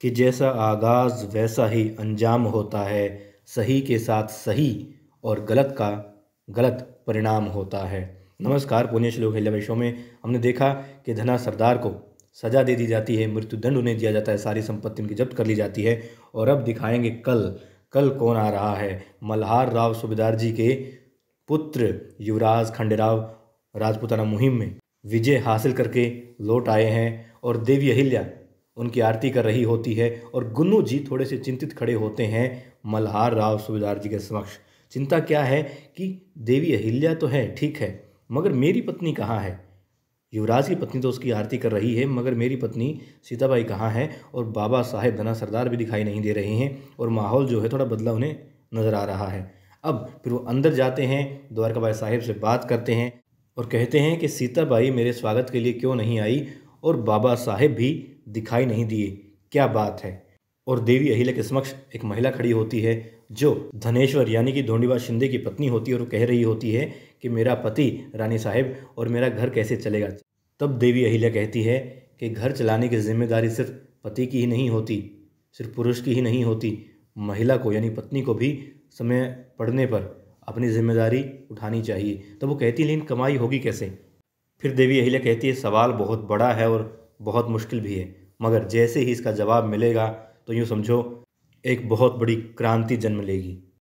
कि जैसा आगाज़ वैसा ही अंजाम होता है सही के साथ सही और गलत का गलत परिणाम होता है नमस्कार पुण्य श्लोक हिल्लवे में हमने देखा कि धना सरदार को सज़ा दे दी जाती है मृत्युदंड उन्हें दिया जाता है सारी संपत्ति उनकी जब्त कर ली जाती है और अब दिखाएंगे कल कल कौन आ रहा है मल्हार राव सुबेदार जी के पुत्र युवराज खंडेराव राजपुताना मुहिम में विजय हासिल करके लौट आए हैं और देवी अहिल्या उनकी आरती कर रही होती है और गुन्नू जी थोड़े से चिंतित खड़े होते हैं मल्हार राव सुबेदार जी के समक्ष चिंता क्या है कि देवी अहिल्या तो है ठीक है मगर मेरी पत्नी कहाँ है युवराज की पत्नी तो उसकी आरती कर रही है मगर मेरी पत्नी सीताबाई कहाँ है और बाबा साहेब धना सरदार भी दिखाई नहीं दे रहे हैं और माहौल जो है थोड़ा बदला उन्हें नज़र आ रहा है अब फिर वो अंदर जाते हैं द्वारका बाई साहेब से बात करते हैं और कहते हैं कि सीताबाई मेरे स्वागत के लिए क्यों नहीं आई और बाबा साहेब भी दिखाई नहीं दिए क्या बात है और देवी अहिल्या के समक्ष एक महिला खड़ी होती है जो धनेश्वर यानी कि धोंडीबा शिंदे की पत्नी होती है और कह रही होती है कि मेरा पति रानी साहेब और मेरा घर कैसे चलेगा तब देवी अहिल्या कहती है कि घर चलाने की जिम्मेदारी सिर्फ पति की ही नहीं होती सिर्फ पुरुष की ही नहीं होती महिला को यानी पत्नी को भी समय पड़ने पर अपनी जिम्मेदारी उठानी चाहिए तब वो कहती लेकिन कमाई होगी कैसे फिर देवी अहिल्या कहती है सवाल बहुत बड़ा है और बहुत मुश्किल भी है मगर जैसे ही इसका जवाब मिलेगा तो यूँ समझो एक बहुत बड़ी क्रांति जन्म लेगी